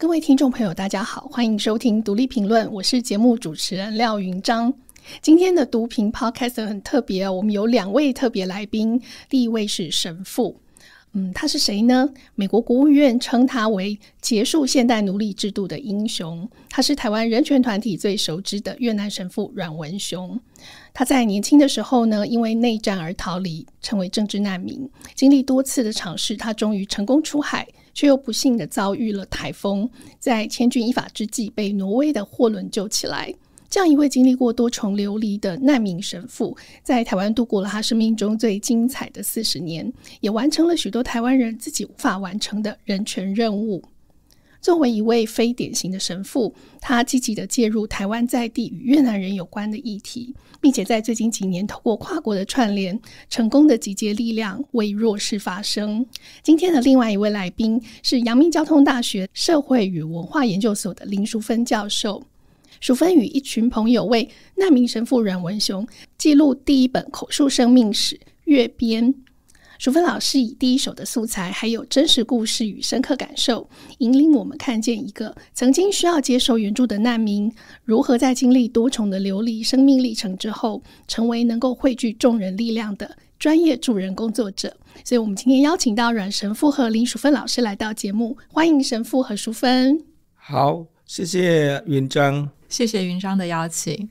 各位听众朋友，大家好，欢迎收听独立评论，我是节目主持人廖云章。今天的读评 Podcast 很特别，我们有两位特别来宾。第一位是神父，嗯，他是谁呢？美国国务院称他为结束现代奴隶制度的英雄。他是台湾人权团体最熟知的越南神父阮文雄。他在年轻的时候呢，因为内战而逃离，成为政治难民，经历多次的尝试，他终于成功出海。却又不幸地遭遇了台风，在千钧一发之际被挪威的货轮救起来。这样一位经历过多重流离的难民神父，在台湾度过了他生命中最精彩的四十年，也完成了许多台湾人自己无法完成的人权任务。作为一位非典型的神父，他积极的介入台湾在地与越南人有关的议题，并且在最近几年透过跨国的串联，成功的集结力量为弱势发声。今天的另外一位来宾是阳明交通大学社会与文化研究所的林淑芬教授。淑芬与一群朋友为难民神父阮文雄记录第一本口述生命史《越边》。淑芬老师以第一手的素材，还有真实故事与深刻感受，引领我们看见一个曾经需要接受援助的难民，如何在经历多重的流离生命历程之后，成为能够汇聚众人力量的专业助人工作者。所以，我们今天邀请到阮神父和林淑芬老师来到节目，欢迎神父和淑芬。好，谢谢云章，谢谢云章的邀请。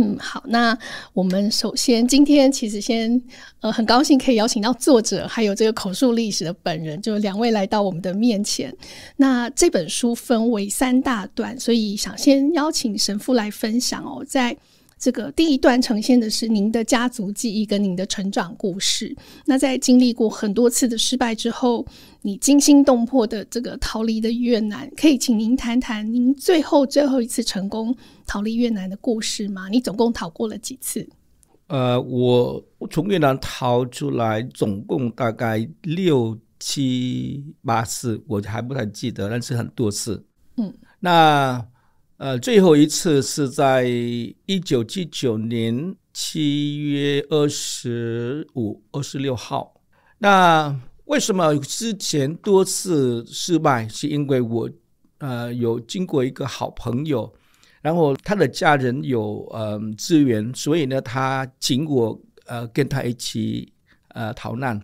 嗯，好。那我们首先今天其实先呃很高兴可以邀请到作者，还有这个口述历史的本人，就是两位来到我们的面前。那这本书分为三大段，所以想先邀请神父来分享哦，在。这个第一段呈现的是您的家族记忆跟您的成长故事。那在经历过很多次的失败之后，你惊心动魄的这个逃离的越南，可以请您谈谈您最后最后一次成功逃离越南的故事吗？你总共逃过了几次？呃，我从越南逃出来总共大概六七八次，我还不太记得，但是很多次。嗯，那。呃，最后一次是在一九七九年七月二十五、二十六号。那为什么之前多次失败？是因为我，呃，有经过一个好朋友，然后他的家人有呃资源，所以呢，他请我呃跟他一起呃逃难。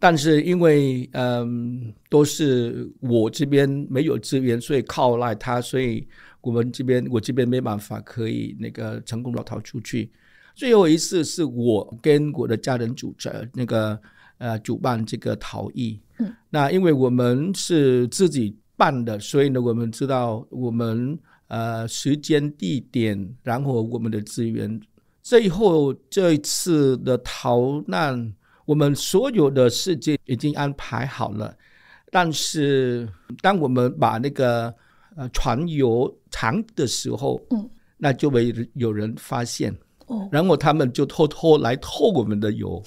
但是因为嗯，都是我这边没有资源，所以靠赖他，所以。我们这边，我这边没办法可以那个成功的逃出去。最后一次是我跟我的家人组着那个呃主办这个逃逸。嗯，那因为我们是自己办的，所以呢，我们知道我们呃时间、地点，然后我们的资源。最后这一次的逃难，我们所有的事情已经安排好了。但是，当我们把那个。船油藏的时候，嗯，那就没有人发现，哦，然后他们就偷偷来偷我们的油，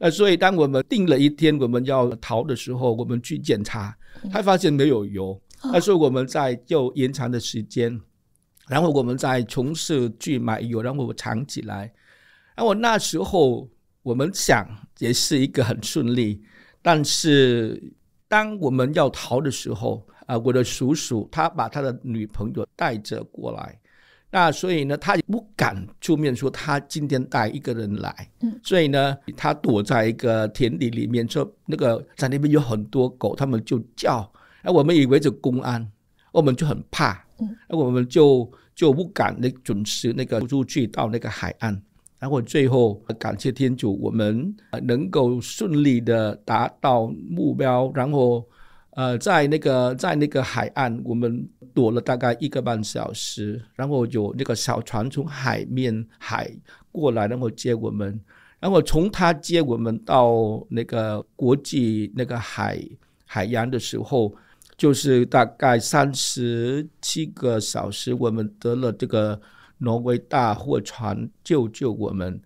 啊，所以当我们定了一天我们要逃的时候，我们去检查，他发现没有油，那、所以我们在就延长的时间，然后我们再从事去买油，然后我藏起来，然后那时候我们想也是一个很顺利，但是当我们要逃的时候。啊，我的叔叔他把他的女朋友带着过来，那所以呢，他也不敢出面说他今天带一个人来，嗯，所以呢，他躲在一个田地里面说，那个在那边有很多狗，他们就叫，那我们以为是公安，我们就很怕，嗯，那我们就就不敢那准时那个出去到那个海岸，然后最后感谢天主，我们能够顺利的达到目标，然后。呃，在那个在那个海岸，我们躲了大概一个半小时，然后有那个小船从海面海过来，然后接我们。然后从他接我们到那个国际那个海海洋的时候，就是大概三十七个小时，我们得了这个挪威大货船救救我们。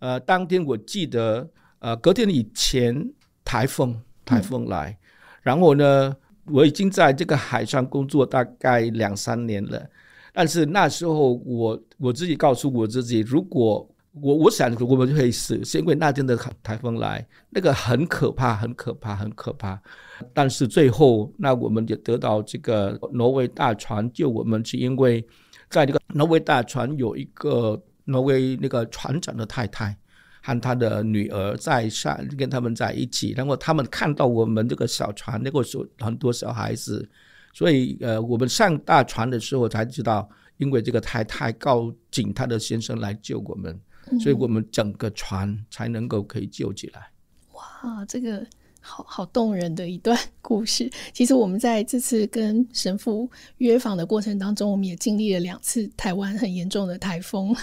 呃，当天我记得，呃，隔天以前台风台风来。然后呢，我已经在这个海上工作大概两三年了，但是那时候我我自己告诉我自己，如果我我想我们会死，是因为那天的台风来，那个很可怕，很可怕，很可怕。但是最后，那我们也得到这个挪威大船救我们，是因为在这个挪威大船有一个挪威那个船长的太太。和他的女儿在上，跟他们在一起。然后他们看到我们这个小船，那个候很多小孩子。所以，呃，我们上大船的时候才知道，因为这个太太告警，他的先生来救我们，所以我们整个船才能够可以救起来。哇，这个好好动人的一段故事。其实，我们在这次跟神父约访的过程当中，我们也经历了两次台湾很严重的台风，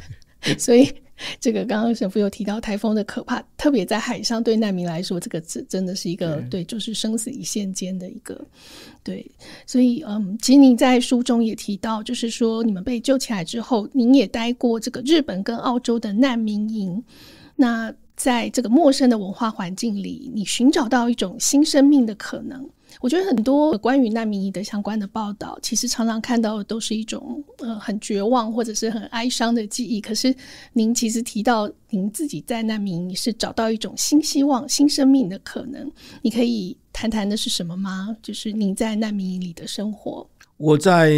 所以。这个刚刚神父有提到台风的可怕，特别在海上，对难民来说，这个真真的是一个对，就是生死一线间的一个对。所以，嗯，其实你在书中也提到，就是说你们被救起来之后，你也待过这个日本跟澳洲的难民营。那在这个陌生的文化环境里，你寻找到一种新生命的可能。我觉得很多关于难民营的相关的报道，其实常常看到的都是一种呃很绝望或者是很哀伤的记忆。可是您其实提到您自己在难民营是找到一种新希望、新生命的可能，你可以谈谈的是什么吗？就是您在难民营里的生活。我在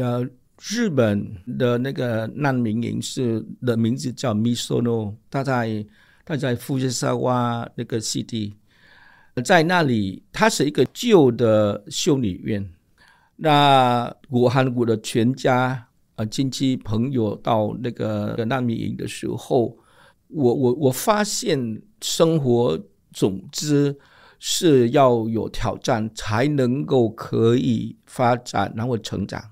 呃日本的那个难民营是的名字叫 Misono，它在它在富士山洼那个基地。在那里，它是一个旧的修女院。那我和我的全家啊，亲戚朋友到那个难民营的时候，我我我发现生活总之是要有挑战才能够可以发展，然后成长。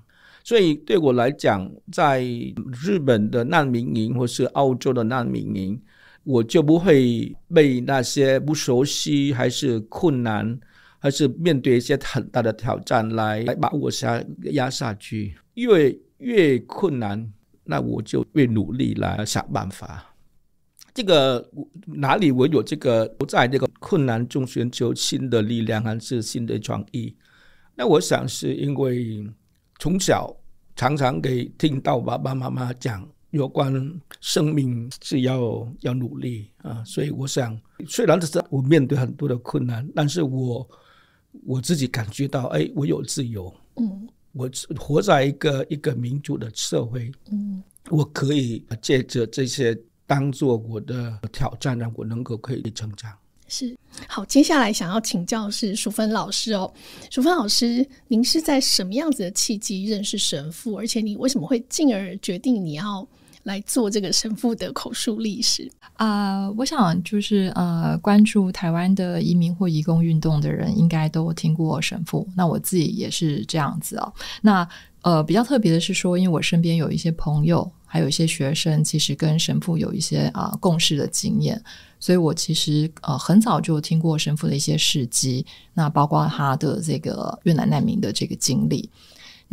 所以对我来讲，在日本的难民营或是澳洲的难民营。我就不会被那些不熟悉，还是困难，还是面对一些很大的挑战来来把我下压下去。越越困难，那我就越努力来想办法。这个哪里我有这个，不在这个困难中寻求新的力量还是新的创意？那我想是因为从小常常给听到爸爸妈妈讲。有关生命是要要努力啊，所以我想，虽然这是我面对很多的困难，但是我我自己感觉到，哎，我有自由，嗯，我活在一个一个民主的社会，嗯，我可以借着这些当做我的挑战，让我能够可以成长。是好，接下来想要请教是淑芬老师哦，淑芬老师，您是在什么样子的契机认识神父，而且你为什么会进而决定你要？来做这个神父的口述历史啊！我想就是呃，关注台湾的移民或移工运动的人，应该都听过神父。那我自己也是这样子哦。那呃，比较特别的是说，因为我身边有一些朋友，还有一些学生，其实跟神父有一些啊共事的经验，所以我其实呃很早就听过神父的一些事迹，那包括他的这个越南难民的这个经历。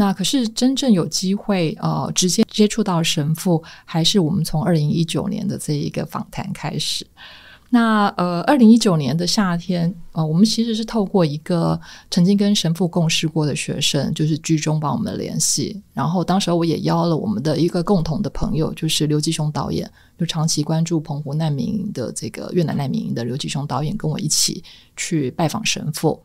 那可是真正有机会呃直接接触到神父，还是我们从二零一九年的这一个访谈开始。那呃，二零一九年的夏天呃，我们其实是透过一个曾经跟神父共事过的学生，就是居中帮我们联系。然后当时我也邀了我们的一个共同的朋友，就是刘继雄导演，就长期关注澎湖难民营的这个越南难民营的刘继雄导演，跟我一起去拜访神父。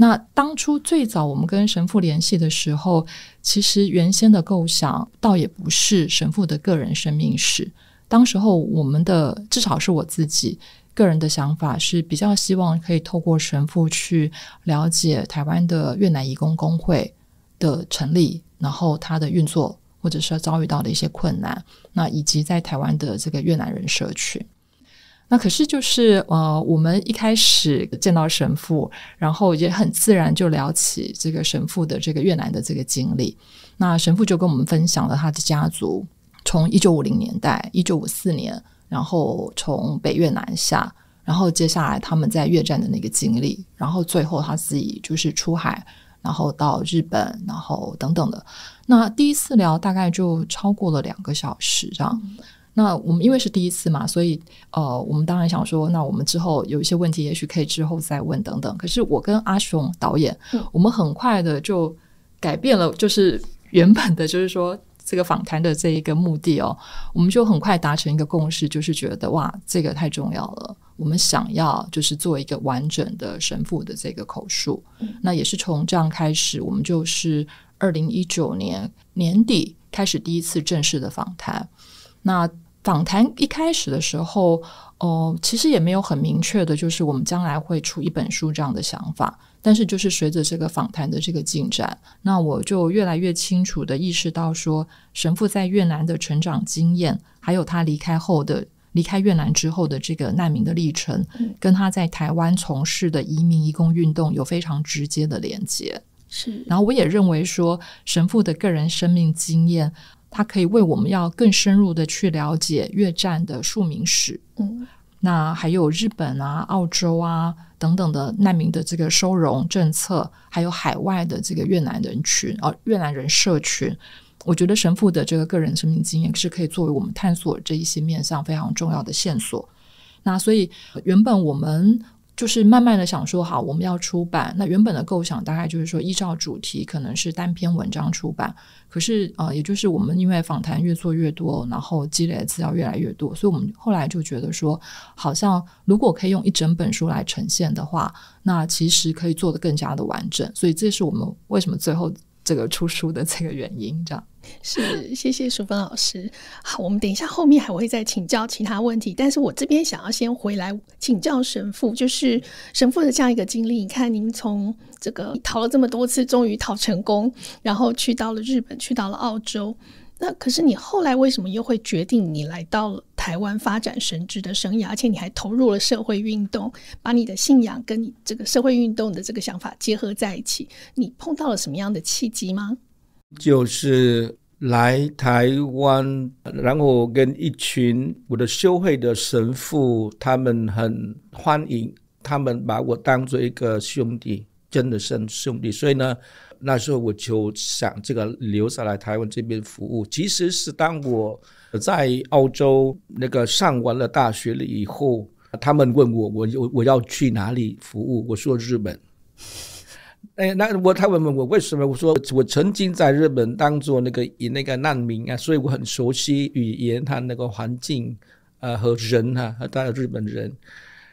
那当初最早我们跟神父联系的时候，其实原先的构想倒也不是神父的个人生命史。当时候我们的至少是我自己个人的想法是比较希望可以透过神父去了解台湾的越南移工工会的成立，然后它的运作，或者是遭遇到的一些困难，那以及在台湾的这个越南人社区。那可是就是呃，我们一开始见到神父，然后也很自然就聊起这个神父的这个越南的这个经历。那神父就跟我们分享了他的家族，从一九五零年代一九五四年，然后从北越南下，然后接下来他们在越战的那个经历，然后最后他自己就是出海，然后到日本，然后等等的。那第一次聊大概就超过了两个小时这样。那我们因为是第一次嘛，所以呃，我们当然想说，那我们之后有一些问题，也许可以之后再问等等。可是我跟阿雄导演，我们很快的就改变了，就是原本的就是说这个访谈的这一个目的哦，我们就很快达成一个共识，就是觉得哇，这个太重要了，我们想要就是做一个完整的神父的这个口述。那也是从这样开始，我们就是二零一九年年底开始第一次正式的访谈。那访谈一开始的时候，哦，其实也没有很明确的，就是我们将来会出一本书这样的想法。但是，就是随着这个访谈的这个进展，那我就越来越清楚的意识到，说神父在越南的成长经验，还有他离开后的离开越南之后的这个难民的历程，跟他在台湾从事的移民移工运动有非常直接的连接。是，然后我也认为说，神父的个人生命经验。它可以为我们要更深入的去了解越战的庶民史，嗯，那还有日本啊、澳洲啊等等的难民的这个收容政策，还有海外的这个越南人群、哦越南人社群，我觉得神父的这个个人生命经验是可以作为我们探索这一些面向非常重要的线索。那所以原本我们。就是慢慢的想说，好，我们要出版。那原本的构想大概就是说，依照主题可能是单篇文章出版。可是啊，也就是我们因为访谈越做越多，然后积累的资料越来越多，所以我们后来就觉得说，好像如果可以用一整本书来呈现的话，那其实可以做得更加的完整。所以这是我们为什么最后。这个出书的这个原因，这样是谢谢淑芬老师。好，我们等一下后面还会再请教其他问题，但是我这边想要先回来请教神父，就是神父的这样一个经历。你看，您从这个逃了这么多次，终于逃成功，然后去到了日本，去到了澳洲。那可是你后来为什么又会决定你来到台湾发展神职的生涯，而且你还投入了社会运动，把你的信仰跟你这个社会运动的这个想法结合在一起？你碰到了什么样的契机吗？就是来台湾，然后跟一群我的修会的神父，他们很欢迎，他们把我当做一个兄弟，真的是兄弟，所以呢。那时候我就想这个留下来台湾这边服务。其实是当我，在澳洲那个上完了大学了以后，他们问我我我要去哪里服务？我说日本。哎，那我他问我为什么？我说我曾经在日本当做那个以那个难民啊，所以我很熟悉语言和那个环境啊和人啊和大日本人。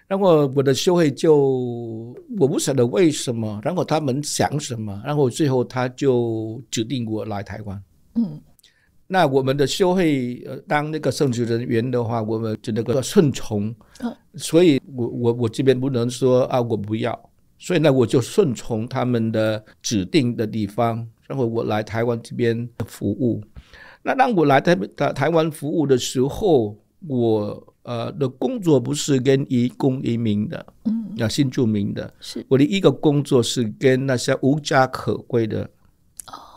然后我的社会就我不晓得为什么，然后他们想什么，然后最后他就指定我来台湾。嗯，那我们的社会当那个圣职人员的话，我们就那个顺从。嗯，所以我我我这边不能说啊，我不要，所以呢，我就顺从他们的指定的地方，然后我来台湾这边服务。那当我来台台台湾服务的时候，我。呃，的工作不是跟移工移民的，嗯，要新住民的，是我的一个工作是跟那些无家可归的，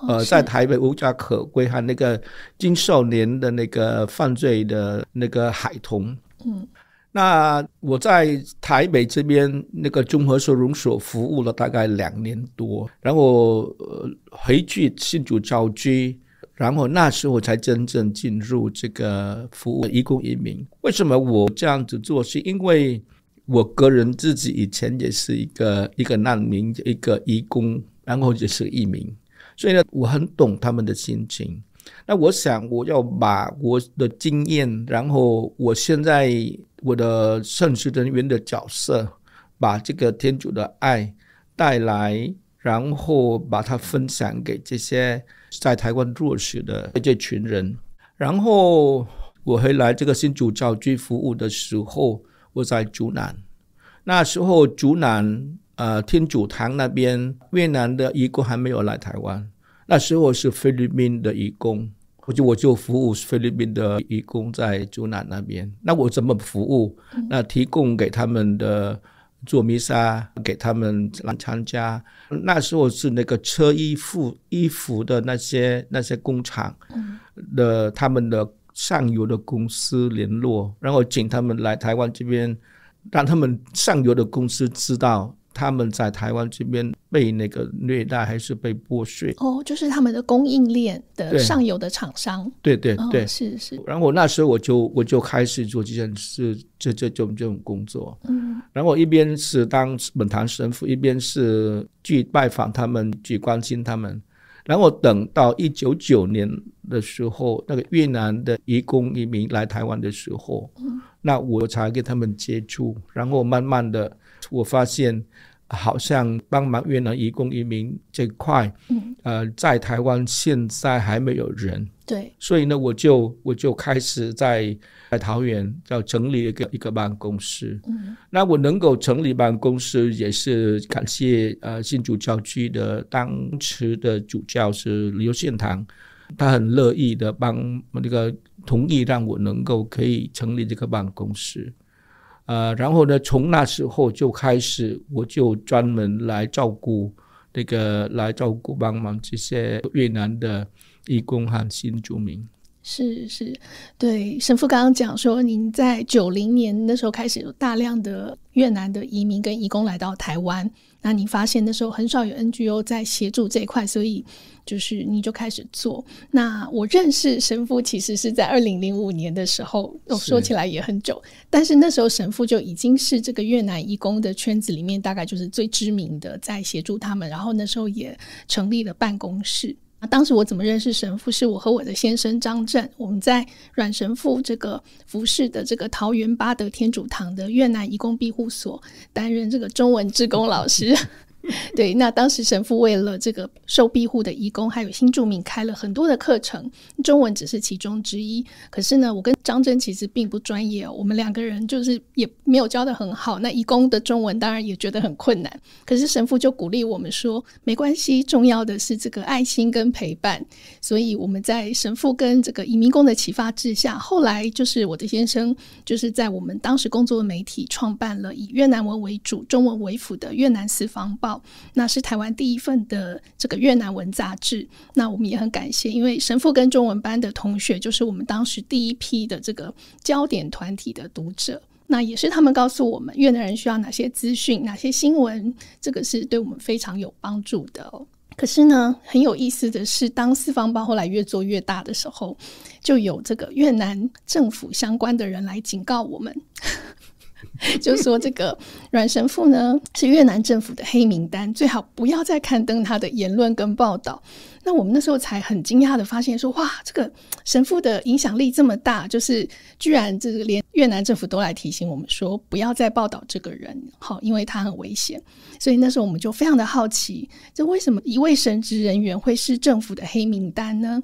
呃，在台北无家可归和那个青少年的那个犯罪的那个孩童，嗯，那我在台北这边那个综合收容所服务了大概两年多，然后呃回去新竹郊区。然后那时候才真正进入这个服务，移工移民。为什么我这样子做？是因为我个人自己以前也是一个一个难民，一个移工，然后也是一民。所以呢，我很懂他们的心情。那我想，我要把我的经验，然后我现在我的圣职人员的角色，把这个天主的爱带来，然后把它分享给这些。在台湾弱势的这群人，然后我回来这个新主教区服务的时候，我在竹南，那时候竹南呃天主堂那边越南的义工还没有来台湾，那时候是菲律宾的义工，我就我就服务菲律宾的义工在竹南那边，那我怎么服务？那提供给他们的。做弥撒给他们来参加，那时候是那个车衣服衣服的那些那些工厂，的他们的上游的公司联络，然后请他们来台湾这边，让他们上游的公司知道。他们在台湾这边被那个虐待还是被剥削？哦，就是他们的供应链的上游的厂商。对对对，是是。然后我那时候我就我就开始做这件事，这这种这种工作。嗯。然后一边是当本堂神父，一边是去拜访他们，去关心他们。然后等到一九九年的时候，那个越南的移工移民来台湾的时候，嗯，那我才跟他们接触。然后慢慢的，我发现。好像帮忙越南移工移民这块，嗯，呃，在台湾现在还没有人，对，所以呢，我就我就开始在在桃园要成立一个一个办公室，嗯，那我能够成立办公室，也是感谢呃新主教区的当时的主教是刘宪堂，他很乐意的帮那个同意让我能够可以成立这个办公室。呃，然后呢？从那时候就开始，我就专门来照顾那个，来照顾、帮忙这些越南的义工和新住民。是是，对，神父刚刚讲说，您在九零年那时候开始，有大量的越南的移民跟义工来到台湾。那你发现那时候很少有 NGO 在协助这一块，所以就是你就开始做。那我认识神父其实是在二零零五年的时候，说起来也很久，但是那时候神父就已经是这个越南义工的圈子里面大概就是最知名的，在协助他们，然后那时候也成立了办公室。当时我怎么认识神父？是我和我的先生张震，我们在阮神父这个服侍的这个桃园八德天主堂的越南移工庇护所担任这个中文志工老师。对，那当时神父为了这个受庇护的义工还有新住民开了很多的课程，中文只是其中之一。可是呢，我跟张真其实并不专业，我们两个人就是也没有教的很好。那义工的中文当然也觉得很困难，可是神父就鼓励我们说没关系，重要的是这个爱心跟陪伴。所以我们在神父跟这个移民工的启发之下，后来就是我的先生就是在我们当时工作的媒体创办了以越南文为主、中文为辅的《越南四方报》。那是台湾第一份的这个越南文杂志，那我们也很感谢，因为神父跟中文班的同学，就是我们当时第一批的这个焦点团体的读者，那也是他们告诉我们越南人需要哪些资讯、哪些新闻，这个是对我们非常有帮助的。可是呢，很有意思的是，当四方报后来越做越大的时候，就有这个越南政府相关的人来警告我们。就说这个阮神父呢是越南政府的黑名单，最好不要再刊登他的言论跟报道。那我们那时候才很惊讶的发现，说哇，这个神父的影响力这么大，就是居然这个连越南政府都来提醒我们说，不要再报道这个人，好，因为他很危险。所以那时候我们就非常的好奇，这为什么一位神职人员会是政府的黑名单呢？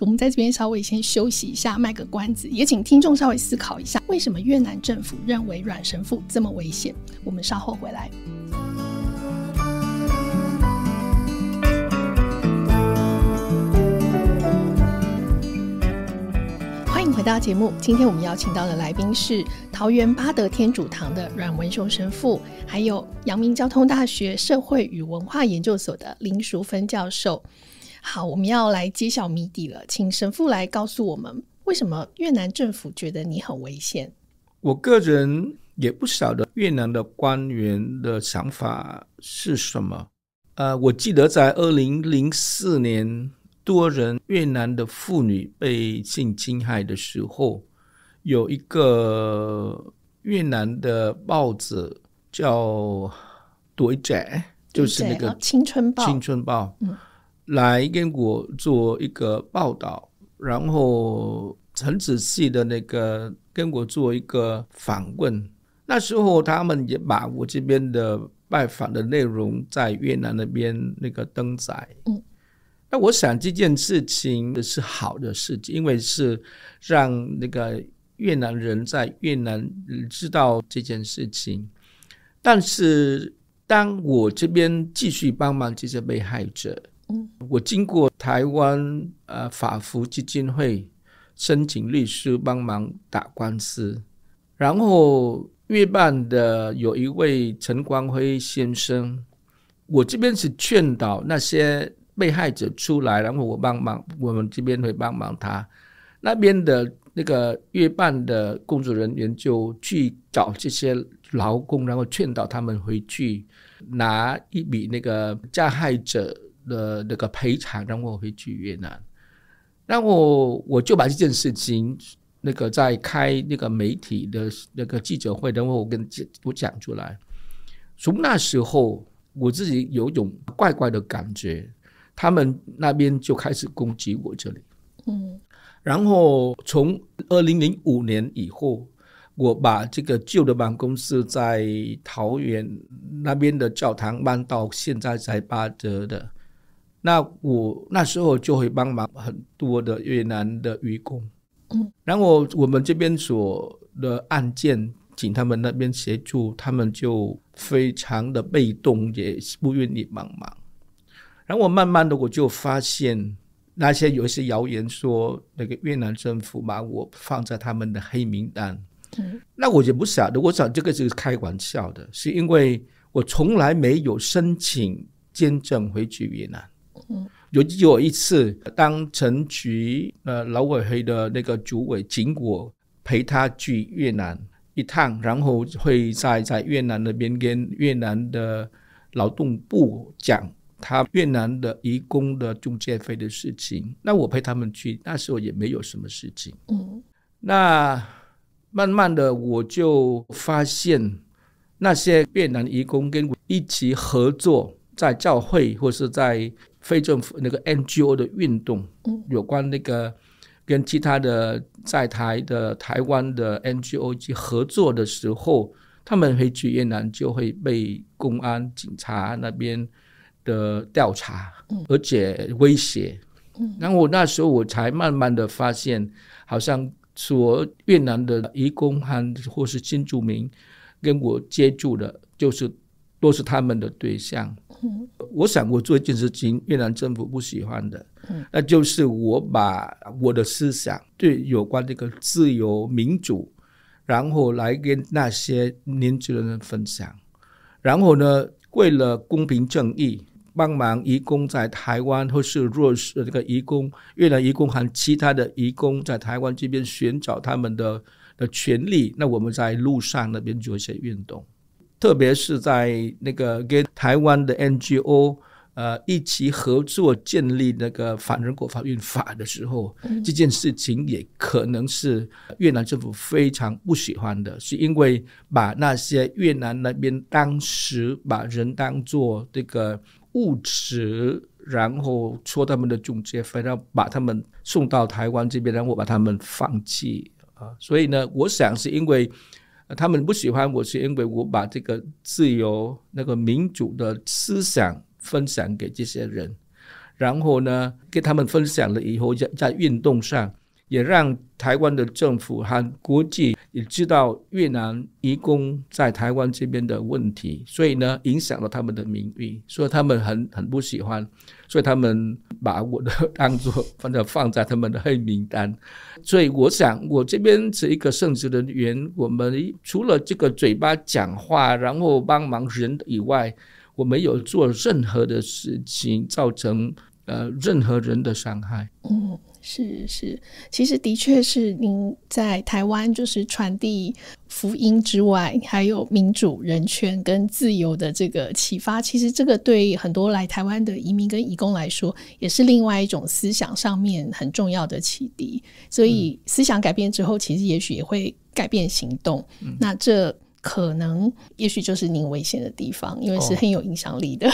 我们在这边稍微先休息一下，卖个关子，也请听众稍微思考一下，为什么越南政府认为阮神父这么危险？我们稍后回来。欢迎回到节目。今天我们邀请到的来宾是桃园八德天主堂的阮文雄神父，还有阳明交通大学社会与文化研究所的林淑芬教授。好，我们要来揭晓谜底了，请神父来告诉我们，为什么越南政府觉得你很危险？我个人也不晓得越南的官员的想法是什么。呃，我记得在二零零四年。多人越南的妇女被性侵害的时候，有一个越南的报纸叫《t u 就是那个《青春报》。青春报，嗯，来跟我做一个报道，然后很仔细的那个跟我做一个访问。那时候他们也把我这边的拜访的内容在越南那边那个登载，嗯。那我想这件事情是好的事情，因为是让那个越南人在越南知道这件事情。但是，当我这边继续帮忙这些被害者，嗯，我经过台湾呃法服基金会申请律师帮忙打官司，然后越办的有一位陈光辉先生，我这边是劝导那些。被害者出来，然后我帮忙，我们这边会帮忙他。那边的那个月办的工作人员就去找这些劳工，然后劝导他们回去拿一笔那个加害者的那个赔偿，然后回去越南。然后我就把这件事情那个在开那个媒体的那个记者会，然后我跟我讲出来。从那时候，我自己有种怪怪的感觉。他们那边就开始攻击我这里，嗯，然后从二零零五年以后，我把这个旧的办公室在桃园那边的教堂搬到现在在八德的。那我那时候就会帮忙很多的越南的渔工，嗯，然后我们这边所的案件请他们那边协助，他们就非常的被动，也不愿意帮忙。那我慢慢的我就发现那些有一些谣言说那个越南政府把我放在他们的黑名单，那我就不晓得，我想这个是开玩笑的，是因为我从来没有申请签证回去越南。嗯，有有一次，当陈局呃老委会的那个主委请我陪他去越南一趟，然后会在在越南那边跟越南的劳动部讲。他越南的移工的中介费的事情，那我陪他们去，那时候也没有什么事情。嗯，那慢慢的我就发现，那些越南移工跟我一起合作，在教会或是在非政府那个 NGO 的运动，嗯，有关那个跟其他的在台的台湾的 NGO 去合作的时候，他们回去越南就会被公安警察那边。的调查，而且威胁，然后我那时候我才慢慢的发现，好像说越南的移工和或是新住民，跟我接触的，就是都是他们的对象。我想我做一件事情，越南政府不喜欢的，那就是我把我的思想对有关这个自由民主，然后来跟那些年轻人分享，然后呢，为了公平正义。帮忙移工在台湾，或是弱势这个移工、越南移工，和其他的移工在台湾这边寻找他们的的权利。那我们在路上那边做一些运动，特别是在那个跟台湾的 NGO 呃一起合作建立那个反人国法运法的时候，这件事情也可能是越南政府非常不喜欢的，是因为把那些越南那边当时把人当做这个。物质，然后说他们的介费，然后把他们送到台湾这边，然后把他们放弃啊。所以呢，我想是因为他们不喜欢我，是因为我把这个自由、那个民主的思想分享给这些人，然后呢，给他们分享了以后，在在运动上。也让台湾的政府和国际也知道越南移工在台湾这边的问题，所以呢，影响了他们的名誉，所以他们很很不喜欢，所以他们把我的当作放在放在他们的黑名单。所以我想，我这边是一个圣职人员，我们除了这个嘴巴讲话，然后帮忙人以外，我没有做任何的事情造成呃任何人的伤害。嗯。是是，其实的确是您在台湾就是传递福音之外，还有民主、人权跟自由的这个启发。其实这个对很多来台湾的移民跟移工来说，也是另外一种思想上面很重要的启迪。所以思想改变之后，其实也许也会改变行动。那这。可能也许就是您危险的地方，因为是很有影响力的。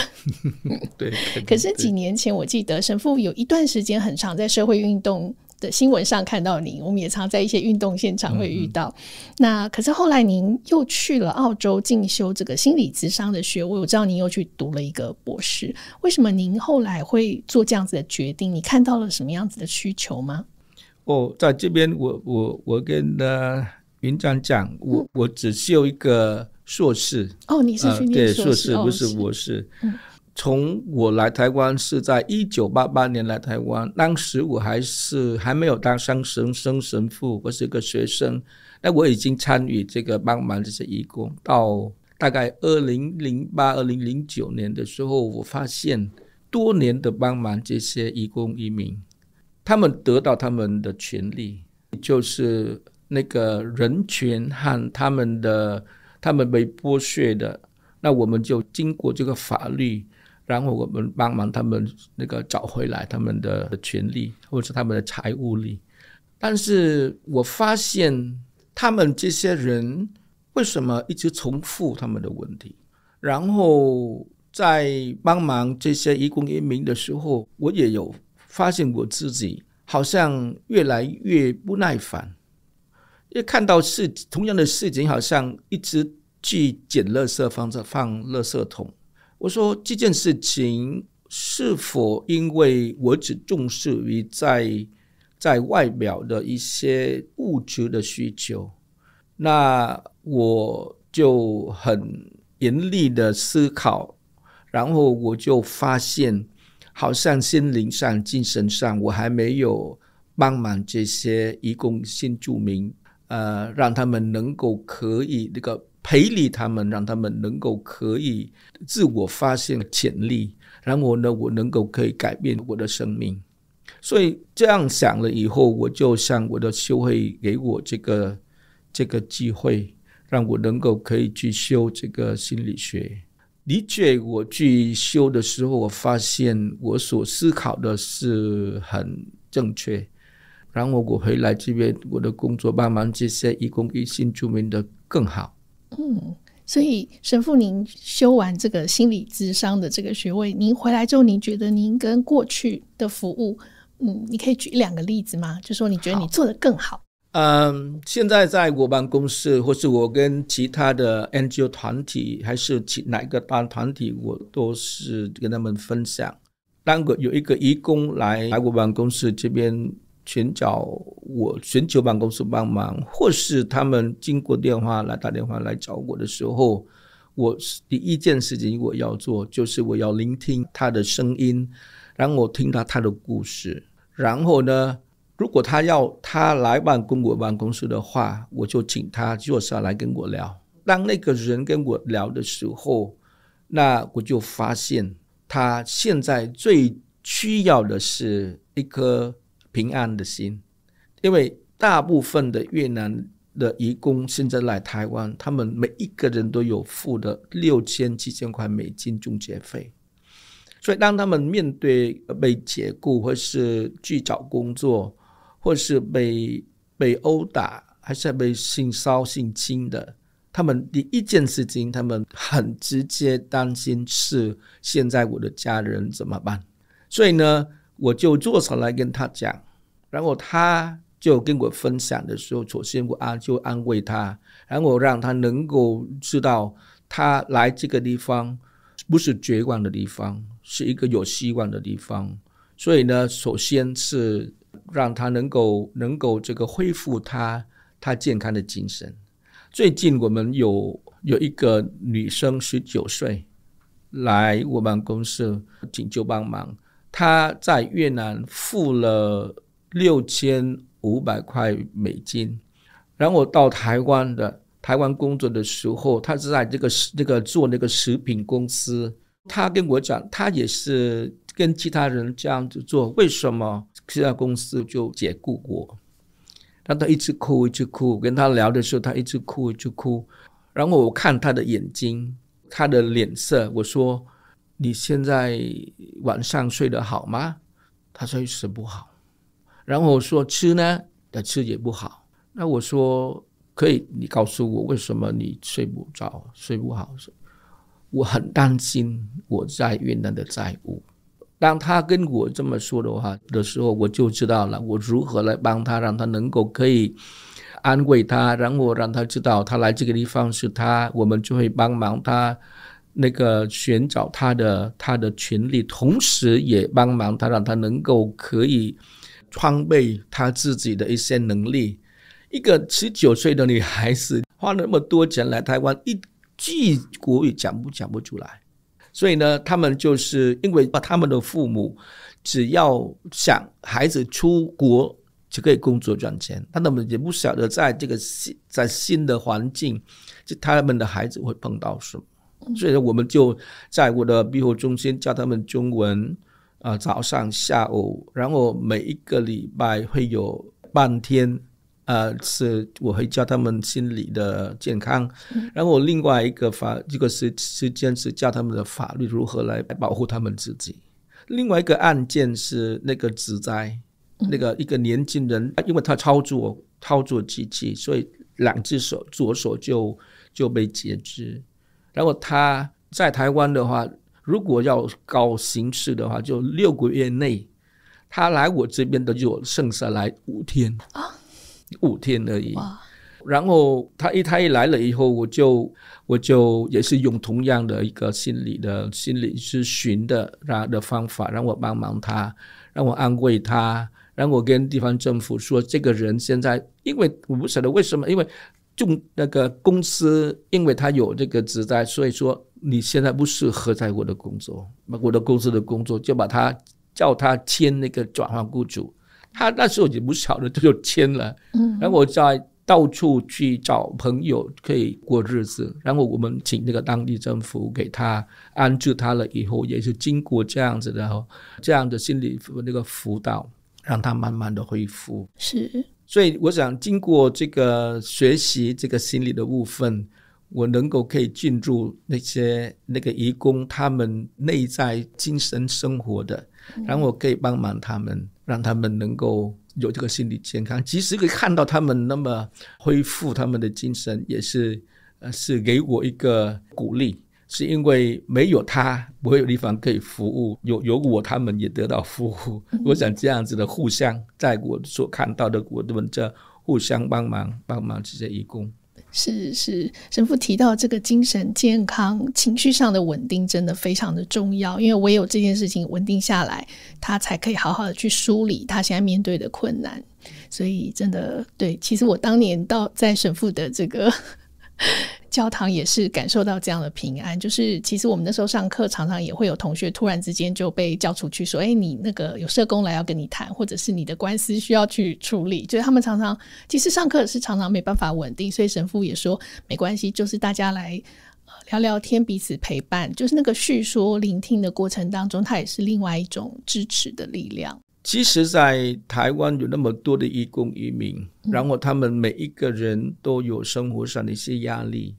对。可是几年前，我记得神父有一段时间很常在社会运动的新闻上看到您，我们也常在一些运动现场会遇到。那可是后来您又去了澳洲进修这个心理咨商的学位，我知道您又去读了一个博士。为什么您后来会做这样子的决定？你看到了什么样子的需求吗？哦，在这边，我我我跟。云长讲，我我只修一个硕士。哦，你是学历硕士，不是博士。从我来台湾是在一九八八年来台湾，当时我还是还没有当上神生神父，我是一个学生。那我已经参与这个帮忙这些义工，到大概二零零八、二零零九年的时候，我发现多年的帮忙这些义工移民，他们得到他们的权利，就是。那个人权和他们的他们被剥削的，那我们就经过这个法律，然后我们帮忙他们那个找回来他们的权利，或者是他们的财务力。但是我发现他们这些人为什么一直重复他们的问题？然后在帮忙这些移工移民的时候，我也有发现我自己好像越来越不耐烦。一看到事同样的事情，好像一直去捡垃圾，放着放垃圾桶。我说这件事情是否因为我只重视于在在外表的一些物质的需求？那我就很严厉的思考，然后我就发现，好像心灵上、精神上，我还没有帮忙这些移工新住民。呃，让他们能够可以那个培力他们，让他们能够可以自我发现潜力。然后呢，我能够可以改变我的生命。所以这样想了以后，我就想我的修会给我这个这个机会，让我能够可以去修这个心理学。的确，我去修的时候，我发现我所思考的是很正确。然后我回来这边，我的工作帮忙这些义工跟新住民的更好。嗯，所以神父，您修完这个心理咨商的这个学位，您回来之后，您觉得您跟过去的服务，嗯，你可以举两个例子吗？就说你觉得你做的更好。嗯，现在在我办公室，或是我跟其他的 NGO 团体，还是其哪一个大团体，我都是跟他们分享。当个有一个义工来来我办公室这边。寻找我全球办公室帮忙，或是他们经过电话来打电话来找我的时候，我第一件事情我要做，就是我要聆听他的声音，然后我听到他的故事。然后呢，如果他要他来办公我办公室的话，我就请他坐下来跟我聊。当那个人跟我聊的时候，那我就发现他现在最需要的是一个。平安的心，因为大部分的越南的移工现在来台湾，他们每一个人都有付的六千、七千块美金中介费，所以当他们面对被解雇，或是去找工作，或是被被殴打，还是被性骚性侵的，他们第一件事情，他们很直接担心是现在我的家人怎么办？所以呢？我就坐上来跟他讲，然后他就跟我分享的时候，首先我安就安慰他，然后让他能够知道他来这个地方不是绝望的地方，是一个有希望的地方。所以呢，首先是让他能够能够这个恢复他他健康的精神。最近我们有有一个女生十九岁来我们公司请求帮忙。他在越南付了六千五百块美金，然后到台湾的台湾工作的时候，他是在这个这个做那个食品公司。他跟我讲，他也是跟其他人这样子做，为什么其他公司就解雇我？但他一直哭，一直哭。跟他聊的时候，他一直哭，一直哭。然后我看他的眼睛，他的脸色，我说。你现在晚上睡得好吗？他说是不好。然后我说吃呢，他吃也不好。那我说可以，你告诉我为什么你睡不着、睡不好？我很担心我在越南的债务。当他跟我这么说的话的时候，我就知道了，我如何来帮他，让他能够可以安慰他，然后让他知道他来这个地方是他，我们就会帮忙他。那个寻找他的他的权利，同时也帮忙他，让他能够可以装备他自己的一些能力。一个十九岁的女孩子花那么多钱来台湾，一句国语讲不讲不出来，所以呢，他们就是因为把他们的父母只要想孩子出国就可以工作赚钱，他们也不晓得在这个新在新的环境，就他们的孩子会碰到什么。所以说，我们就在我的庇护中心教他们中文。啊，早上、下午，然后每一个礼拜会有半天。啊，是我会教他们心理的健康。然后另外一个法，一个时时间是教他们的法律如何来保护他们自己。另外一个案件是那个职灾，那个一个年轻人，因为他操作操作机器，所以两只手左手就就被截肢。然后他在台湾的话，如果要搞刑事的话，就六个月内，他来我这边的就剩下来五天啊，五天而已。然后他一他一来了以后，我就我就也是用同样的一个心理的心理咨询的让的方法，让我帮忙他，让我安慰他，让我跟地方政府说，这个人现在因为我不晓得为什么，因为。就那个公司，因为他有这个职在，所以说你现在不适合在我的工作，那我的公司的工作就把他叫他签那个转换雇主，他那时候也不晓得他就签了，嗯，然后我在到处去找朋友可以过日子，然后我们请那个当地政府给他安置他了以后，也是经过这样子的，这样的心理那个辅导，让他慢慢的恢复，是。所以，我想经过这个学习这个心理的部分，我能够可以进入那些那个义工他们内在精神生活的，然后我可以帮忙他们，让他们能够有这个心理健康。即使可以看到他们那么恢复他们的精神，也是呃是给我一个鼓励。是因为没有他，没有地方可以服务；有有我，他们也得到服务。我想这样子的互相，在我所看到的，我们这互相帮忙，帮忙这些义工。是是，神父提到这个精神健康、情绪上的稳定，真的非常的重要。因为唯有这件事情稳定下来，他才可以好好的去梳理他现在面对的困难。所以，真的，对，其实我当年到在神父的这个。教堂也是感受到这样的平安，就是其实我们那时候上课常常也会有同学突然之间就被叫出去说：“哎，你那个有社工来要跟你谈，或者是你的官司需要去处理。”就是他们常常其实上课是常常没办法稳定，所以神父也说没关系，就是大家来聊聊天，彼此陪伴，就是那个叙说、聆听的过程当中，它也是另外一种支持的力量。其实，在台湾有那么多的移工移民，然后他们每一个人都有生活上的一些压力，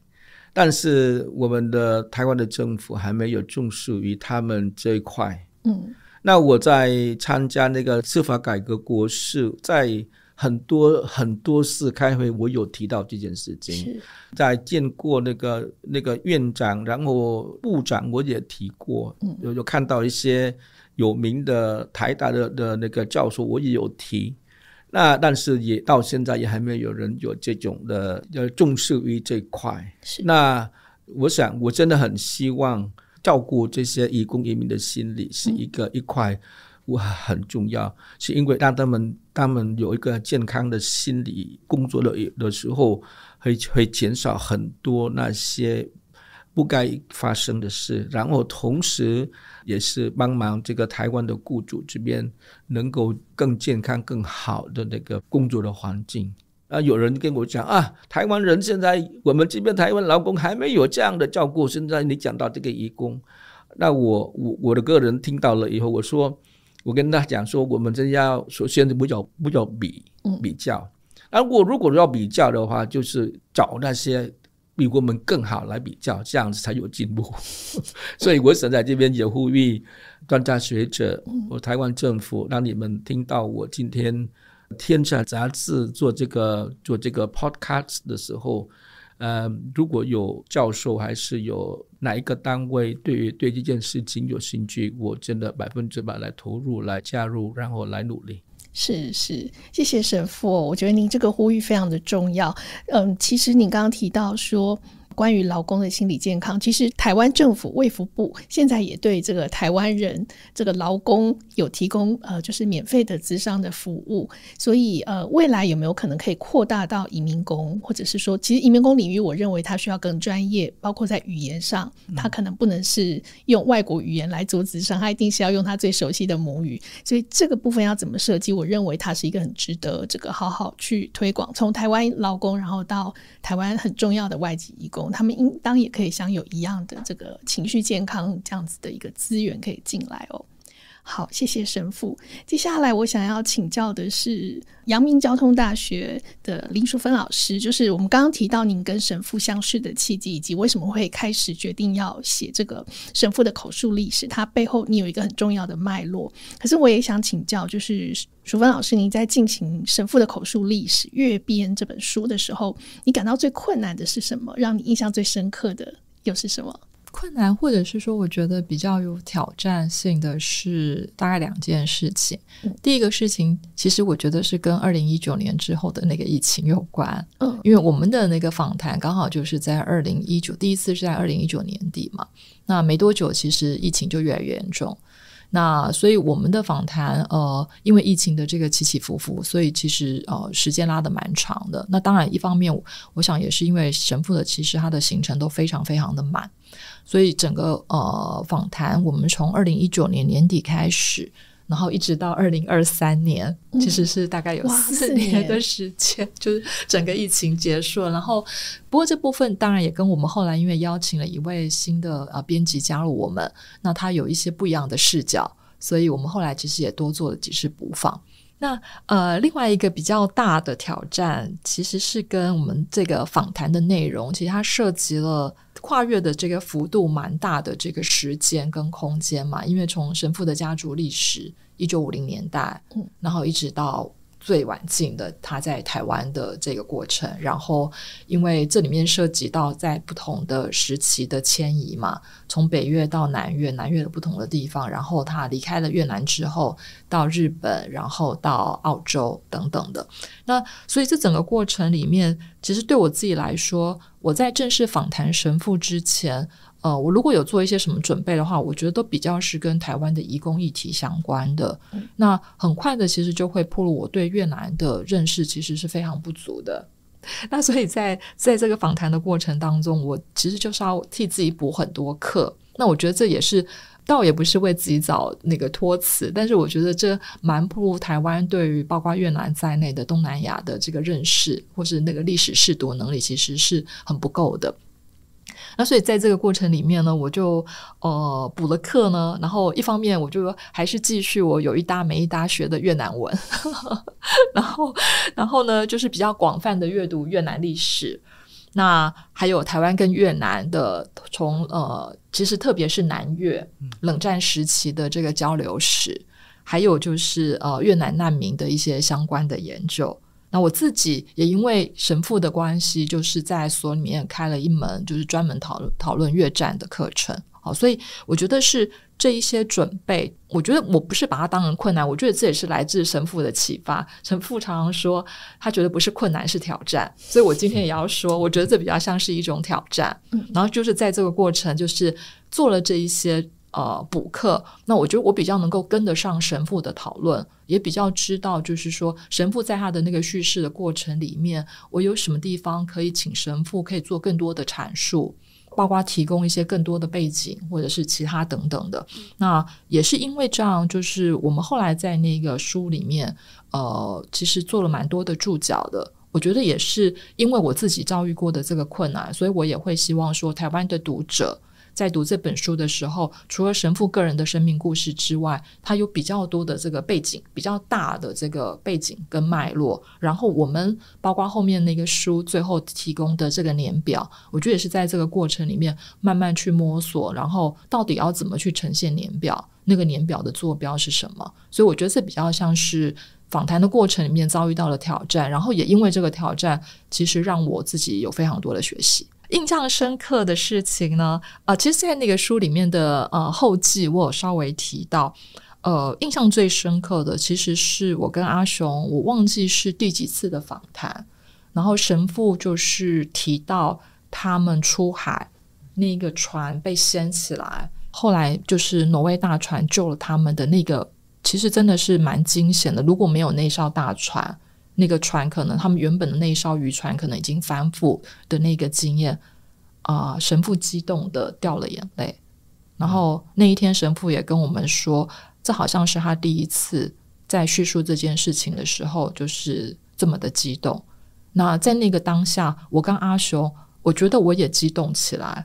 但是我们的台湾的政府还没有重视于他们这一块。嗯，那我在参加那个司法改革国事，在很多很多次开会，我有提到这件事情。在见过那个那个院长，然后部长，我也提过。有有看到一些。有名的台大的的那个教授，我也有提，那但是也到现在也还没有人有这种的要重视于这块。那我想，我真的很希望照顾这些移工移民的心理是一个一块，我很重要，是因为当他们他们有一个健康的心理工作的的时候，会会减少很多那些。不该发生的事，然后同时也是帮忙这个台湾的雇主这边能够更健康、更好的那个工作的环境。啊，有人跟我讲啊，台湾人现在我们这边台湾劳工还没有这样的照顾。现在你讲到这个义工，那我我我的个人听到了以后，我说我跟他讲说，我们这要首先不要不要比比较。那我如果要比较的话，就是找那些。比我们更好来比较，这样子才有进步。所以我想在这边也呼吁专家学者和台湾政府，让你们听到我今天《天下》杂志做这个做这个 Podcast 的时候，呃，如果有教授还是有哪一个单位对于对这件事情有兴趣，我真的百分之百来投入、来加入，然后来努力。是是，谢谢神父，我觉得您这个呼吁非常的重要。嗯，其实你刚刚提到说。关于劳工的心理健康，其实台湾政府卫福部现在也对这个台湾人这个劳工有提供呃就是免费的咨商的服务，所以呃未来有没有可能可以扩大到移民工，或者是说其实移民工领域，我认为它需要更专业，包括在语言上，它可能不能是用外国语言来做咨商，它一定是要用他最熟悉的母语，所以这个部分要怎么设计，我认为它是一个很值得这个好好去推广，从台湾劳工然后到台湾很重要的外籍移工。他们应当也可以享有一样的这个情绪健康这样子的一个资源，可以进来哦。好，谢谢神父。接下来我想要请教的是阳明交通大学的林淑芬老师，就是我们刚刚提到您跟神父相识的契机，以及为什么会开始决定要写这个神父的口述历史。它背后你有一个很重要的脉络，可是我也想请教，就是淑芬老师，您在进行神父的口述历史阅编这本书的时候，你感到最困难的是什么？让你印象最深刻的又是什么？困难，或者是说，我觉得比较有挑战性的是大概两件事情。第一个事情，其实我觉得是跟二零一九年之后的那个疫情有关。嗯，因为我们的那个访谈刚好就是在二零一九第一次是在二零一九年底嘛，那没多久，其实疫情就越来越严重。那所以我们的访谈，呃，因为疫情的这个起起伏伏，所以其实呃时间拉的蛮长的。那当然一方面，我想也是因为神父的，其实他的行程都非常非常的满，所以整个呃访谈，我们从二零一九年年底开始。然后一直到二零二三年，其实是大概有四年的时间，就是整个疫情结束了。然后，不过这部分当然也跟我们后来因为邀请了一位新的呃编辑加入我们，那他有一些不一样的视角，所以我们后来其实也多做了几次补访。那呃，另外一个比较大的挑战，其实是跟我们这个访谈的内容，其实它涉及了跨越的这个幅度蛮大的这个时间跟空间嘛，因为从神父的家族历史一九五零年代，嗯，然后一直到。最晚近的，他在台湾的这个过程，然后因为这里面涉及到在不同的时期的迁移嘛，从北越到南越，南越的不同的地方，然后他离开了越南之后，到日本，然后到澳洲等等的。那所以这整个过程里面，其实对我自己来说，我在正式访谈神父之前。呃，我如果有做一些什么准备的话，我觉得都比较是跟台湾的移工议题相关的。那很快的，其实就会暴露我对越南的认识其实是非常不足的。那所以在在这个访谈的过程当中，我其实就是要替自己补很多课。那我觉得这也是倒也不是为自己找那个托词，但是我觉得这蛮不如台湾对于包括越南在内的东南亚的这个认识或是那个历史试读能力，其实是很不够的。那所以在这个过程里面呢，我就呃补了课呢，然后一方面我就还是继续我有一搭没一搭学的越南文，然后然后呢就是比较广泛的阅读越南历史，那还有台湾跟越南的从呃其实特别是南越冷战时期的这个交流史，还有就是呃越南难民的一些相关的研究。那我自己也因为神父的关系，就是在所里面开了一门就是专门讨论讨论越战的课程。好，所以我觉得是这一些准备，我觉得我不是把它当成困难，我觉得这也是来自神父的启发。神父常常说，他觉得不是困难是挑战，所以我今天也要说，我觉得这比较像是一种挑战。嗯，然后就是在这个过程，就是做了这一些。呃，补课。那我觉得我比较能够跟得上神父的讨论，也比较知道，就是说神父在他的那个叙事的过程里面，我有什么地方可以请神父可以做更多的阐述，包括提供一些更多的背景，或者是其他等等的。那也是因为这样，就是我们后来在那个书里面，呃，其实做了蛮多的注脚的。我觉得也是因为我自己遭遇过的这个困难，所以我也会希望说，台湾的读者。在读这本书的时候，除了神父个人的生命故事之外，他有比较多的这个背景，比较大的这个背景跟脉络。然后我们包括后面那个书最后提供的这个年表，我觉得也是在这个过程里面慢慢去摸索，然后到底要怎么去呈现年表，那个年表的坐标是什么？所以我觉得这比较像是访谈的过程里面遭遇到了挑战，然后也因为这个挑战，其实让我自己有非常多的学习。印象深刻的事情呢？啊，其实，在那个书里面的呃后记，我有稍微提到。呃，印象最深刻的，其实是我跟阿雄，我忘记是第几次的访谈。然后神父就是提到他们出海那个船被掀起来，后来就是挪威大船救了他们的那个，其实真的是蛮惊险的。如果没有那艘大船。那个船可能，他们原本的那一艘渔船可能已经翻覆的那个经验，啊，神父激动的掉了眼泪。然后那一天，神父也跟我们说，这好像是他第一次在叙述这件事情的时候，就是这么的激动。那在那个当下，我跟阿雄，我觉得我也激动起来。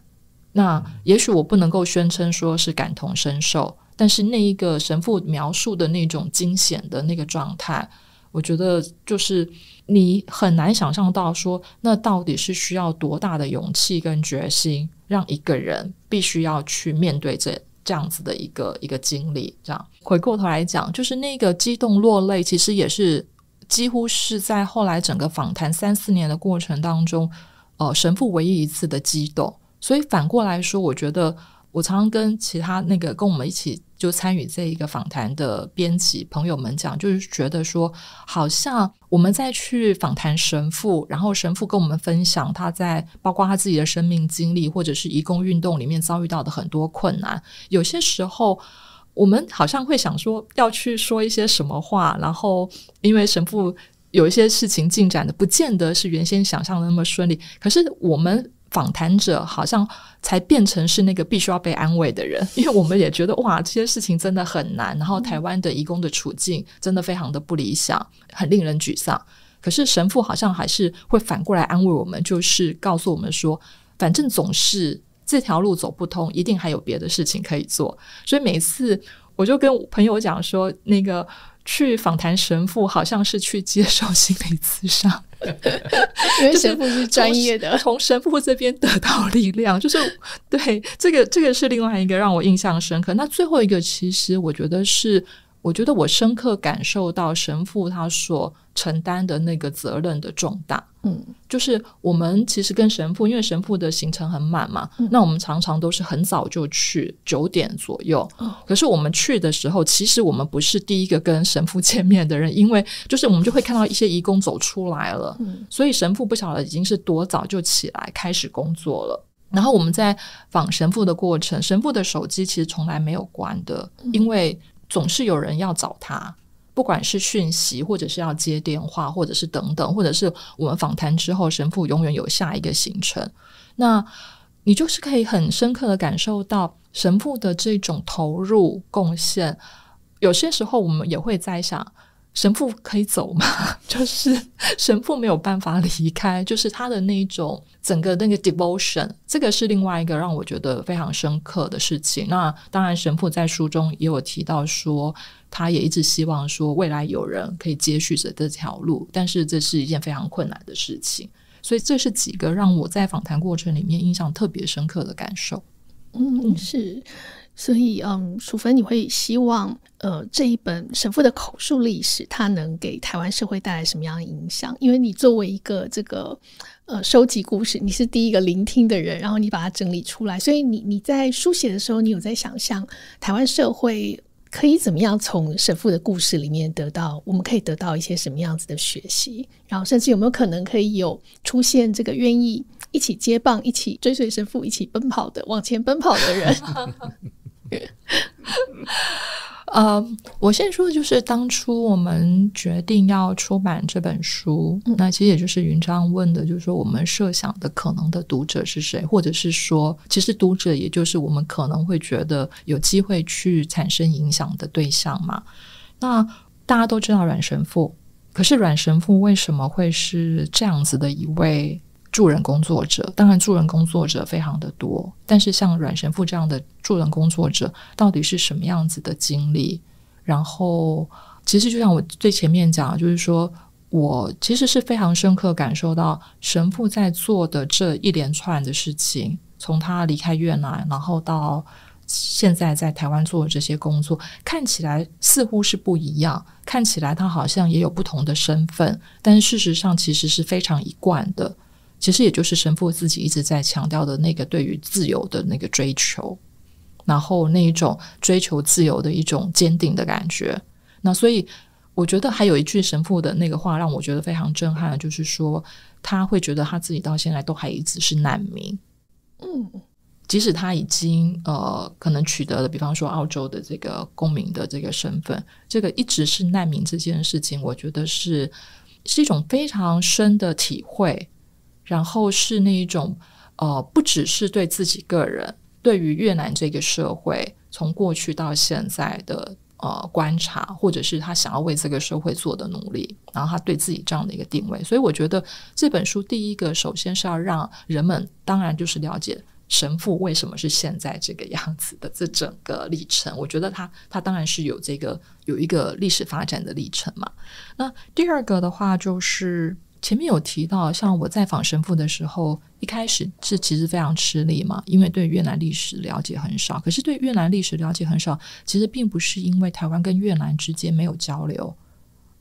那也许我不能够宣称说是感同身受，但是那一个神父描述的那种惊险的那个状态。我觉得就是你很难想象到，说那到底是需要多大的勇气跟决心，让一个人必须要去面对这这样子的一个一个经历。这样回过头来讲，就是那个激动落泪，其实也是几乎是在后来整个访谈三四年的过程当中，呃，神父唯一一次的激动。所以反过来说，我觉得我常常跟其他那个跟我们一起。就参与这一个访谈的编辑朋友们讲，就是觉得说，好像我们在去访谈神父，然后神父跟我们分享他在包括他自己的生命经历或者是一共运动里面遭遇到的很多困难，有些时候我们好像会想说要去说一些什么话，然后因为神父有一些事情进展的不见得是原先想象的那么顺利，可是我们。访谈者好像才变成是那个必须要被安慰的人，因为我们也觉得哇，这件事情真的很难，然后台湾的移工的处境真的非常的不理想，很令人沮丧。可是神父好像还是会反过来安慰我们，就是告诉我们说，反正总是这条路走不通，一定还有别的事情可以做。所以每次我就跟朋友讲说，那个。去访谈神父，好像是去接受心理咨伤，因为神父是专业的，从神父这边得到力量，就是对这个这个是另外一个让我印象深刻。那最后一个，其实我觉得是。我觉得我深刻感受到神父他所承担的那个责任的重大。嗯，就是我们其实跟神父，因为神父的行程很满嘛，那我们常常都是很早就去九点左右。可是我们去的时候，其实我们不是第一个跟神父 见面的人，因为就是我们就会看到一些义工走出来了。嗯，所以神父不晓得已经是多早就起来开始工作了。然后我们在访神父的过程，神父的手机其实从来没有关的，因为。总是有人要找他，不管是讯息，或者是要接电话，或者是等等，或者是我们访谈之后，神父永远有下一个行程。那你就是可以很深刻的感受到神父的这种投入贡献。有些时候，我们也会在想。神父可以走吗？就是神父没有办法离开，就是他的那一种整个那个 devotion，这个是另外一个让我觉得非常深刻的事情。那当然，神父在书中也有提到说，他也一直希望说未来有人可以接续着这条路，但是这是一件非常困难的事情。所以这是几个让我在访谈过程里面印象特别深刻的感受。嗯，是。所以，嗯，淑芬，你会希望，呃，这一本神父的口述历史，它能给台湾社会带来什么样的影响？因为你作为一个这个，呃，收集故事，你是第一个聆听的人，然后你把它整理出来。所以，你你在书写的时候，你有在想象台湾社会可以怎么样从神父的故事里面得到，我们可以得到一些什么样子的学习？然后，甚至有没有可能可以有出现这个愿意一起接棒、一起追随神父、一起奔跑的往前奔跑的人？呃，我现在说的就是当初我们决定要出版这本书，那其实也就是云章问的，就是说我们设想的可能的读者是谁，或者是说，其实读者也就是我们可能会觉得有机会去产生影响的对象嘛。那大家都知道阮神父，可是阮神父为什么会是这样子的一位？助人工作者，当然助人工作者非常的多，但是像阮神父这样的助人工作者，到底是什么样子的经历？然后，其实就像我最前面讲，就是说我其实是非常深刻感受到神父在做的这一连串的事情，从他离开越南，然后到现在在台湾做的这些工作，看起来似乎是不一样，看起来他好像也有不同的身份，但是事实上其实是非常一贯的。其实也就是神父自己一直在强调的那个对于自由的那个追求，然后那一种追求自由的一种坚定的感觉。那所以我觉得还有一句神父的那个话让我觉得非常震撼，就是说他会觉得他自己到现在都还一直是难民。嗯，即使他已经呃可能取得了，比方说澳洲的这个公民的这个身份，这个一直是难民这件事情，我觉得是是一种非常深的体会。然后是那一种，呃，不只是对自己个人，对于越南这个社会，从过去到现在的呃观察，或者是他想要为这个社会做的努力，然后他对自己这样的一个定位。所以我觉得这本书第一个，首先是要让人们当然就是了解神父为什么是现在这个样子的这整个历程。我觉得他他当然是有这个有一个历史发展的历程嘛。那第二个的话就是。前面有提到，像我在访神父的时候，一开始是其实非常吃力嘛，因为对越南历史了解很少。可是对越南历史了解很少，其实并不是因为台湾跟越南之间没有交流。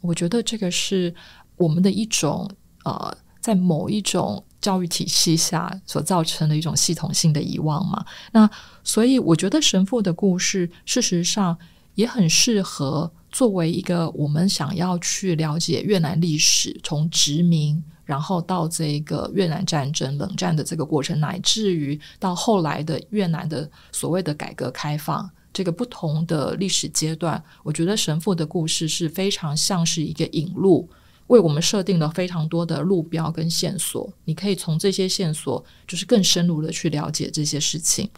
我觉得这个是我们的一种呃，在某一种教育体系下所造成的一种系统性的遗忘嘛。那所以我觉得神父的故事，事实上也很适合。作为一个我们想要去了解越南历史，从殖民然后到这个越南战争、冷战的这个过程，乃至于到后来的越南的所谓的改革开放，这个不同的历史阶段，我觉得神父的故事是非常像是一个引路，为我们设定了非常多的路标跟线索。你可以从这些线索，就是更深入的去了解这些事情。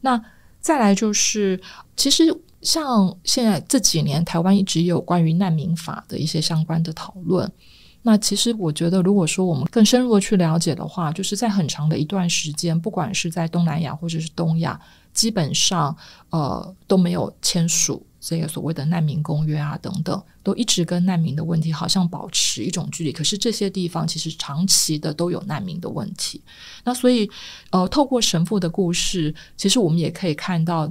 那再来就是，其实。像现在这几年，台湾一直有关于难民法的一些相关的讨论。那其实我觉得，如果说我们更深入的去了解的话，就是在很长的一段时间，不管是在东南亚或者是东亚，基本上呃都没有签署这个所谓的难民公约啊等等，都一直跟难民的问题好像保持一种距离。可是这些地方其实长期的都有难民的问题。那所以呃，透过神父的故事，其实我们也可以看到。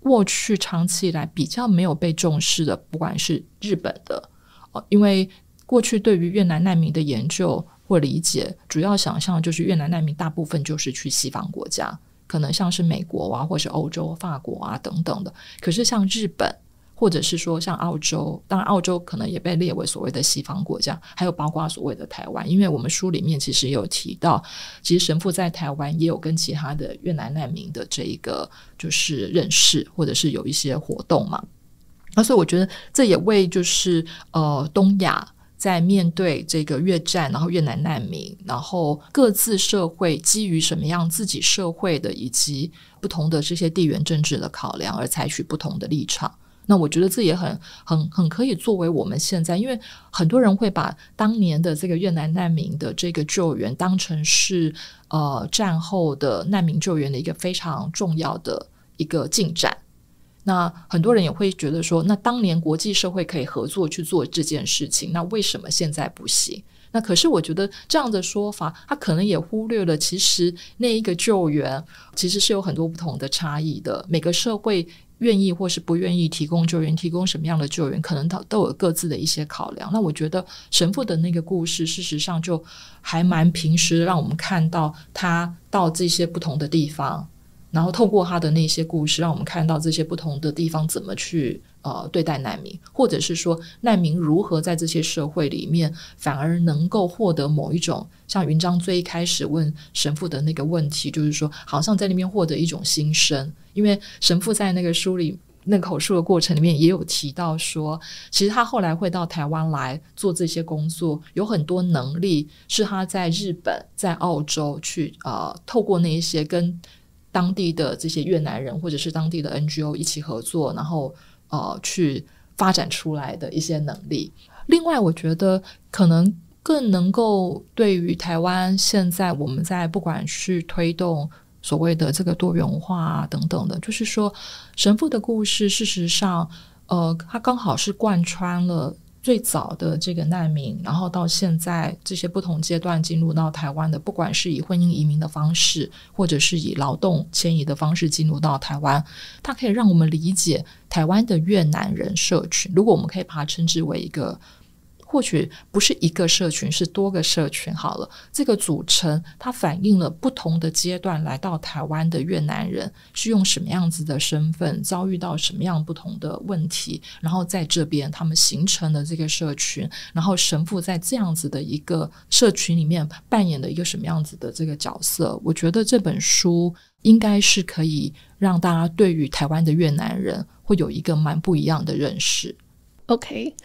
过去长期以来比较没有被重视的，不管是日本的哦，因为过去对于越南难民的研究或理解，主要想象就是越南难民大部分就是去西方国家，可能像是美国啊，或是欧洲、法国啊等等的。可是像日本。或者是说像澳洲，当然澳洲可能也被列为所谓的西方国家，还有包括所谓的台湾，因为我们书里面其实有提到，其实神父在台湾也有跟其他的越南难民的这一个就是认识，或者是有一些活动嘛。那所以我觉得这也为就是呃东亚在面对这个越战，然后越南难民，然后各自社会基于什么样自己社会的以及不同的这些地缘政治的考量而采取不同的立场。那我觉得这也很、很、很可以作为我们现在，因为很多人会把当年的这个越南难民的这个救援当成是呃战后的难民救援的一个非常重要的一个进展。那很多人也会觉得说，那当年国际社会可以合作去做这件事情，那为什么现在不行？那可是我觉得这样的说法，他可能也忽略了，其实那一个救援其实是有很多不同的差异的，每个社会。愿意或是不愿意提供救援，提供什么样的救援，可能他都有各自的一些考量。那我觉得神父的那个故事，事实上就还蛮平时，让我们看到他到这些不同的地方，然后透过他的那些故事，让我们看到这些不同的地方怎么去。呃，对待难民，或者是说难民如何在这些社会里面，反而能够获得某一种，像云章最一开始问神父的那个问题，就是说，好像在那边获得一种新生。因为神父在那个书里那口述的过程里面，也有提到说，其实他后来会到台湾来做这些工作，有很多能力是他在日本、在澳洲去呃，透过那一些跟当地的这些越南人，或者是当地的 NGO 一起合作，然后。呃，去发展出来的一些能力。另外，我觉得可能更能够对于台湾现在我们在不管是推动所谓的这个多元化等等的，就是说神父的故事，事实上，呃，他刚好是贯穿了。最早的这个难民，然后到现在这些不同阶段进入到台湾的，不管是以婚姻移民的方式，或者是以劳动迁移的方式进入到台湾，它可以让我们理解台湾的越南人社群。如果我们可以把它称之为一个。或许不是一个社群，是多个社群好了。这个组成它反映了不同的阶段来到台湾的越南人是用什么样子的身份，遭遇到什么样不同的问题，然后在这边他们形成的这个社群，然后神父在这样子的一个社群里面扮演的一个什么样子的这个角色，我觉得这本书应该是可以让大家对于台湾的越南人会有一个蛮不一样的认识。OK。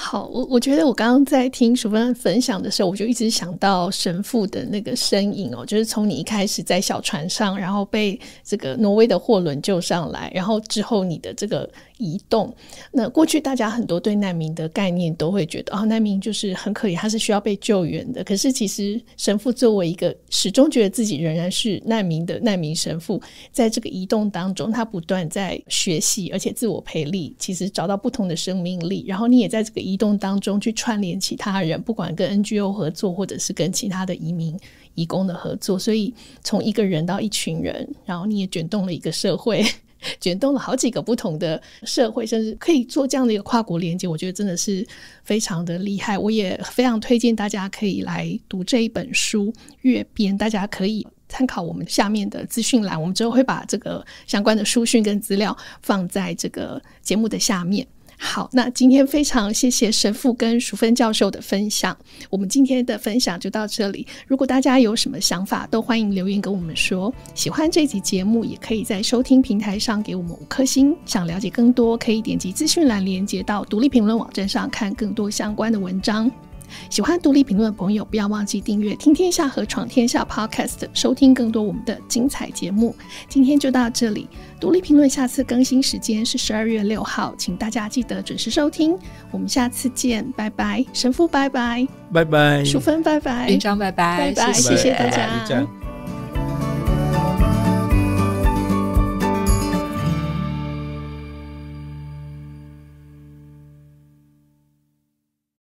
好，我我觉得我刚刚在听淑芬分享的时候，我就一直想到神父的那个身影哦，就是从你一开始在小船上，然后被这个挪威的货轮救上来，然后之后你的这个移动。那过去大家很多对难民的概念都会觉得，哦，难民就是很可怜，他是需要被救援的。可是其实神父作为一个始终觉得自己仍然是难民的难民神父，在这个移动当中，他不断在学习，而且自我培力，其实找到不同的生命力。然后你也在这个。移动当中去串联其他人，不管跟 NGO 合作，或者是跟其他的移民、移工的合作，所以从一个人到一群人，然后你也卷动了一个社会，卷动了好几个不同的社会，甚至可以做这样的一个跨国连接，我觉得真的是非常的厉害。我也非常推荐大家可以来读这一本书，阅编，大家可以参考我们下面的资讯栏，我们之后会把这个相关的书讯跟资料放在这个节目的下面。好，那今天非常谢谢神父跟淑芬教授的分享，我们今天的分享就到这里。如果大家有什么想法，都欢迎留言跟我们说。喜欢这集节目，也可以在收听平台上给我们五颗星。想了解更多，可以点击资讯栏连接到独立评论网站上看更多相关的文章。喜欢独立评论的朋友，不要忘记订阅《听天下和闯天下》Podcast，收听更多我们的精彩节目。今天就到这里，独立评论下次更新时间是十二月六号，请大家记得准时收听。我们下次见，拜拜，神父拜拜，拜拜，淑芬拜拜，林长拜拜，拜拜，谢谢大家。